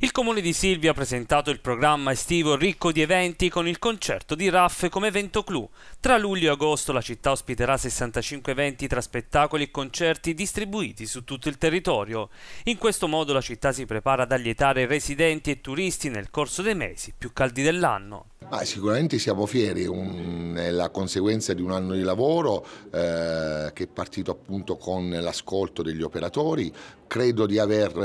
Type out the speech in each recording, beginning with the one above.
Il comune di Silvia ha presentato il programma estivo ricco di eventi con il concerto di Raff come evento clou. Tra luglio e agosto la città ospiterà 65 eventi tra spettacoli e concerti distribuiti su tutto il territorio. In questo modo la città si prepara ad allietare residenti e turisti nel corso dei mesi più caldi dell'anno. Ah, sicuramente siamo fieri, un, è la conseguenza di un anno di lavoro eh, che è partito appunto con l'ascolto degli operatori. Credo di aver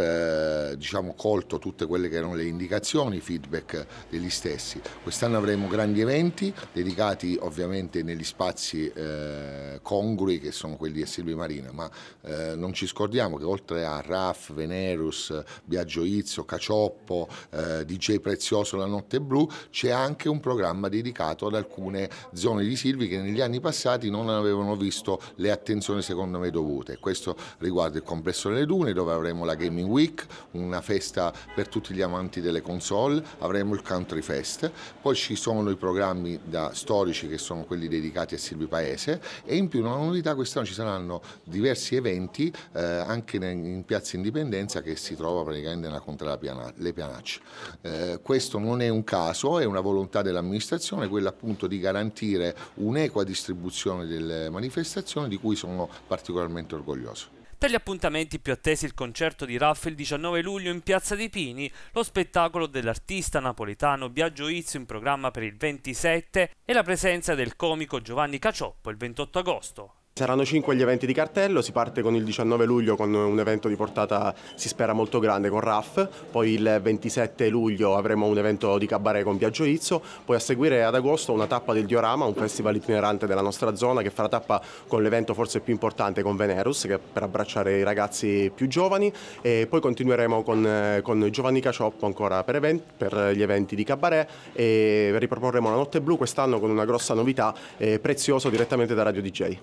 eh, diciamo, colto tutte quelle che erano le indicazioni, i feedback degli stessi. Quest'anno avremo grandi eventi dedicati ovviamente negli spazi eh, congrui che sono quelli di Silvi Marina, ma eh, non ci scordiamo che oltre a RAF, Venerus, Biagio Izzo, Cacioppo, eh, DJ Prezioso, La Notte Blu, c'è anche un un programma dedicato ad alcune zone di Silvi che negli anni passati non avevano visto le attenzioni secondo me dovute. Questo riguarda il complesso delle dune dove avremo la Gaming Week, una festa per tutti gli amanti delle console, avremo il Country Fest, poi ci sono i programmi da storici che sono quelli dedicati a Silvi Paese e in più una novità quest'anno ci saranno diversi eventi eh, anche in Piazza Indipendenza che si trova praticamente nella contrada Piana, Pianacce. Eh, questo non è un caso, è una volontà dell'amministrazione quella appunto di garantire un'equa distribuzione delle manifestazioni di cui sono particolarmente orgoglioso. Per gli appuntamenti più attesi il concerto di Raff il 19 luglio in Piazza di Pini, lo spettacolo dell'artista napoletano Biagio Izzo in programma per il 27 e la presenza del comico Giovanni Cacioppo il 28 agosto. Saranno cinque gli eventi di cartello, si parte con il 19 luglio con un evento di portata si spera molto grande con RAF, poi il 27 luglio avremo un evento di cabaret con Piaggio Izzo, poi a seguire ad agosto una tappa del Diorama, un festival itinerante della nostra zona che farà tappa con l'evento forse più importante con Venerus che per abbracciare i ragazzi più giovani e poi continueremo con, con Giovanni Cacioppo ancora per, event, per, gli eventi di cabaret e riproporremo la Notte Blu quest'anno con una grossa novità eh, prezioso direttamente da Radio DJ.